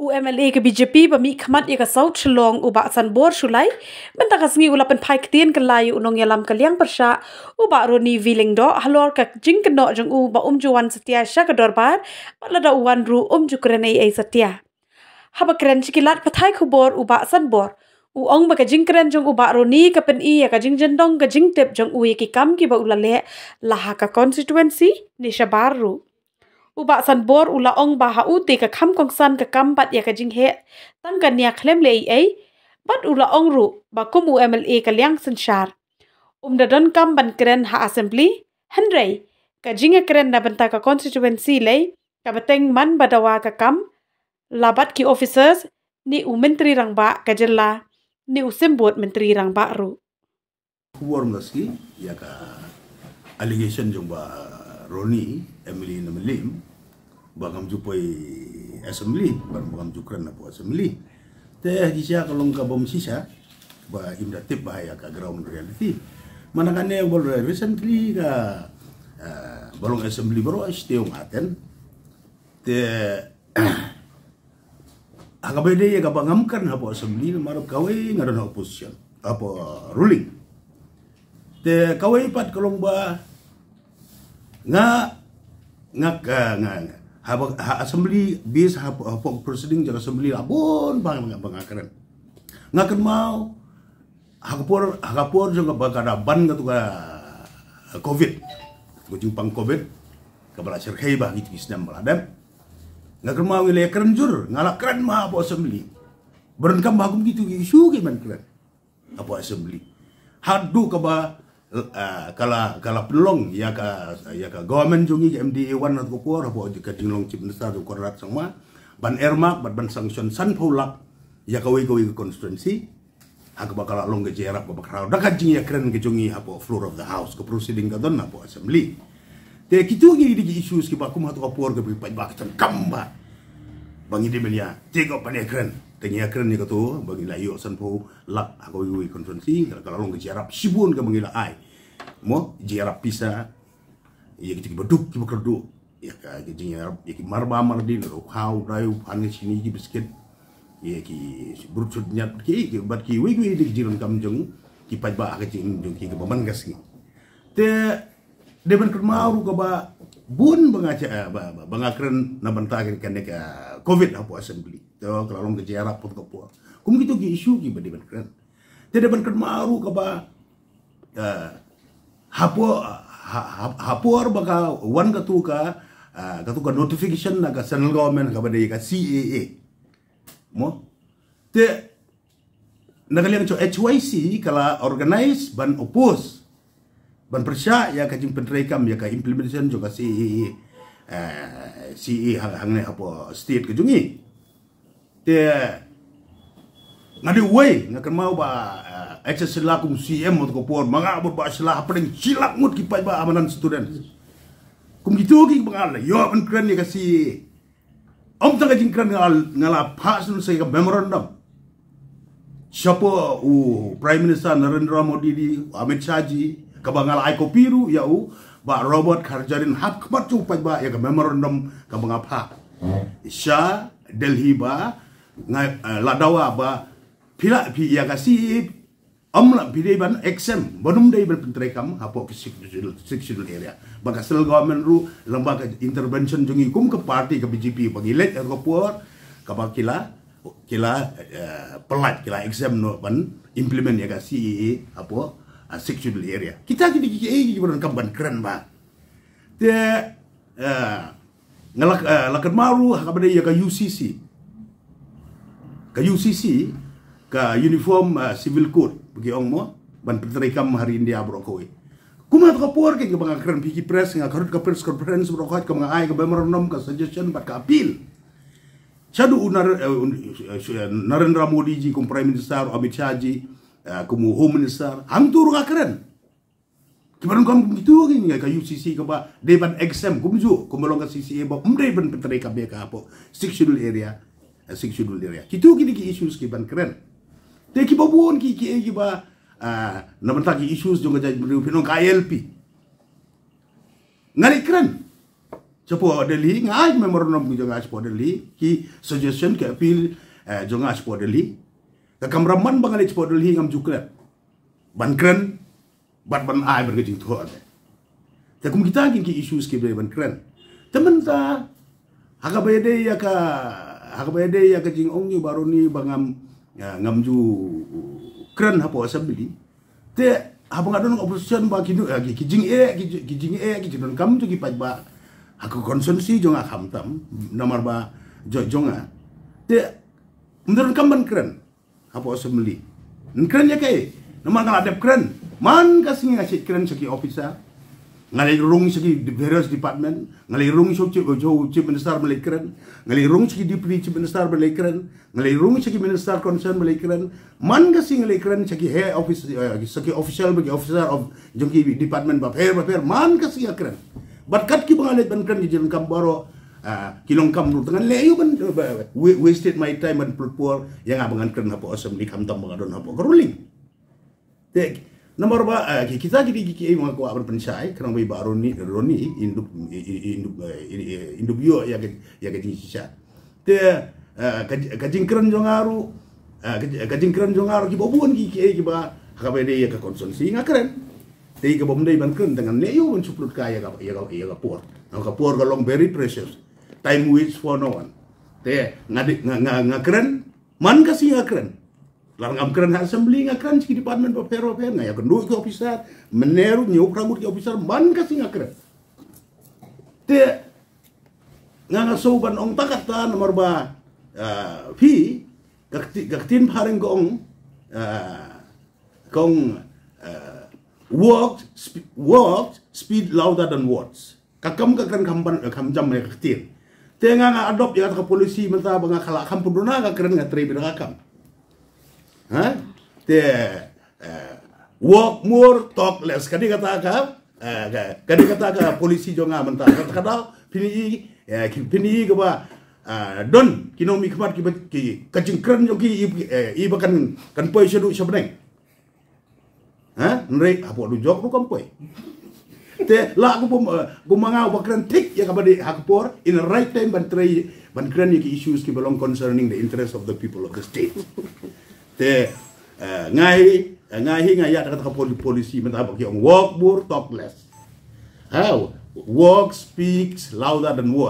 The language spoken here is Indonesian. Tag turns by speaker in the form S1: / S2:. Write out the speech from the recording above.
S1: UMLA ke BJP bami khamat ye ka South Shillong uba san bor shulai men ta kasngi ula pen phai ktien ke lai unong yalam ke liang persha uba ni viling do halor ka jing ke no jung u ba um setia sha ke dorbar mala da uwan ru um ju kren setia haba kren chikilat pathai bor uba san bor u ong ba ka jing kren jung uba ni ka pen i ya ka jing jendong ka jing tep jung u ki kam ki ba ulale laha ka constituency bar ru อุบาสันบอร์อุลาองบาฮาอุเตกคัมกองซันกคัมปัดยากจิงเฮตั้งกันเนียคลมเลยเอบัดอุลาองรูบากุมูเอมเอเอกเลียงสันชาร์อุมดดอนคัมบันเกรนฮาอสเซมบลีฮันไรกจิงเอเกรนนับันตากคอนสติทูเอนซีเลยกับเต็งมันบดาวากคัมลาบัดกีออฟิเซอร์สนี่อุมินทรีรังบะกจิลลานี่อุซิมบอดมินทรีรังบะรู
S2: วอร์มัสกียากา allegation jumpa Roni Emily Namelim bagam jupai assembly bar bagam jukran na po assembly teh jisya kalong ka bom sisa ba imda tip ba ka ground reality manakane wal recently ka uh, eh, balong assembly baro isteong aten te bede ya ka bangamkan ha po assembly marap kawe ngadon opposition apa ruling te kawe pat kalong ba nga nga nga nga habak ha assembly bis ha pok proceeding jaga assembly labon bang bang bang akan ngakan mau hakapor hakapor jaga bakada ban gitu covid go jumpang covid kepala sir hei bah gitu isnam gitu, baladam ngakan mau ile keren jur ngalak keren mah pok assembly berengkam bagum gitu isu gitu, gimana gitu, keren apa assembly hadu kaba Uh, kala kala pelong ya ka ya ka government jungi MDA wan nat ko ko ro ka dinglong chip nsa semua sangma ban ermak ban ban sanction san pholak ya ka wi ko wi constituency hak bakala long ge jerap ko bakra da ka jing ya kren ge jungi ha po floor of the house ko proceeding ka don na po assembly te kitu gi di issues ki ba kum hat ko por ge bi pa ba ka kamba bangi de melia ya, te ko pale kren tanya keren ni kato bagi la yo san po lak ako wi konferensi kalau kalau ngi jarap sibun ka mangila ai mo jarap pisa ya kita beduk kita kerdu ya ka jadi ya ki marba mardin ro kau dai pan sini ki bisket ya ki brutsut nyat ki ki bat ki wi wi dik jiran kam jeng ki paj ba ka jeng jeng ki ka baman gas ki te deben kermaru ka ba bun banga ci eh, ba ba banga kren na banta ke kan eh, covid apo assembly to kalau ke jera pot ko po kum gitu gi isu ki badi Tidak kren te de kren maru eh, ka ba hapo hapo ar baka wan ka tu ka ka tu ka notification na ka central government ka badi ka CAA mo te nagalyang cho HYC kala organize ban oppose ban persia ya ka jing penrei kam ya ka implementation juga si eh si hang ne apa state ke jungi te ngadi wei ngakan mau ba eh, access sila kum CM mut ko por manga bot ba sila paling silak mut ki pai ba amanan student kum gitu ki bangal yo ban kren ya ka si om tanga jing kren ngal ngala pasul sai ka memorandum siapa u uh, prime minister narendra modi di amit shah ji kabanga Aiko piru ya u ba robot kharjarin hap khmat chu pa ba ya memorandum kabanga pha sha delhi ba ngai eh, ladawa ba pila pi ya kasi amla bidai ban exam bonum dei bel pentrekam hapo sexual area baka sel government ru lembaga intervention jungi kum ke party ke BJP bangilet er ko puar kabakila kila eh, pelat kila exam no ban implement ya kasi apa uh, sexual area. Kita jadi gitu, gigi gitu, eh gigi gitu, kamban keren ba. Te eh, ngelak ngalak eh, maru lakan maru ah, kabade ya ka UCC. Ka UCC ka uniform eh, civil code bagi ong mo ban petrikam hari India bro kowe. Kuma to kapor ke bang keren piki press nga karut ka press conference bro ka mga ay ka ka suggestion bat ka appeal. Sadu unar Narendra Modi ji kum Prime Minister Amit Eh, kumu home minister am turu ka keren kibaran kam gitu ke ngai ka UCC ka ba deban exam kum ju kum ka CCA ba um deban petre ka be ka po six schedule area eh, six schedule area kitu gini ki issues ki ban keren te ki babuon ki ki eh, ki ba na banta ki issues jong ka jaj pinong ka ILP ngari keren Cepo Delhi ngai memoranum jong as po Delhi ki suggestion ke appeal jong as po Delhi ka kamraman bangale chpodul hi ngam jukle ban kren bat ban ai ber tua to ade ta kum kita kin ki issues ke ban kren temen ta haga bede ya ka haga ya ka jing ongni baru ni bangam ya, ngam ju kren hapo asabili te habang adon opposition ba kidu ya e, ki jing e ki jing e ki jing kam tu ki paj ba aku konsumsi jonga hamtam nomor ba jonga te menurut kamban keren apo assembly kren yake no man kala dep kren man ka singi ngachi kren soki officer ngalai rung di various department ngalai rung soki jo chief minister malai kren ngalai rung soki deputy chief minister malai kren ngalai rung soki minister concern malai kren man ka singi malai kren soki he office soki official bagi officer of jongki department bap her bap her man ka singi kren bat kat ki bangalet ban kren jeng kam baro Uh, kilong kam nurut dengan leyu kan wasted my time and purpur yang abangan keren apa osem di kam tambah don apa keruling. Dek nomor ba ah, kita kiri kiri mengaku abang pensai kerang bayi baru ni roni induk induk ah, induk bio ya ke ya ke sisa. Dek kajing keren jongaru kajing keren jongaru kibo buan kiki kiba hakabai dei ka konsumsi nga keren. Dei kebom dei ban keren dengan leyu pun suplut kaya ya ka ya ka puar. Nah ka puar very precious time waits for no one te ngadi ngakren man kasi ngakren lang ngakren har assembly ngakren si department of fair fair ngaya kendu ki officer meneru nyokrangut ki officer man kasi ngakren te nganga soban ong takata nomor ba eh, fi gakti gaktin pareng kong eh, kong eh, worked worked speed louder than words kakam kakren kamban kamjam jam gaktin tenga nga adopt jagat ka polisi menta banga kala kam puduna ka keren nga trebi nga kam ha te eh, walk more talk less kadi kata ka eh, kadi kata ka polisi jonga menta kata kada pini eh, pini ka ba don kino mi kmat ki ki kacing keren joki i kan kan poi sedu sebeneng ha nrei apo lu jok du kampoi te la ko bu manga wa gran tik ya ka badi hakpor in the right time ban tray ban gran ki issues ki belong concerning the interest of the people of the state te ngai ngai ngai ya ka poli polisi menta ba ki walk bur talk less how walk speaks louder than words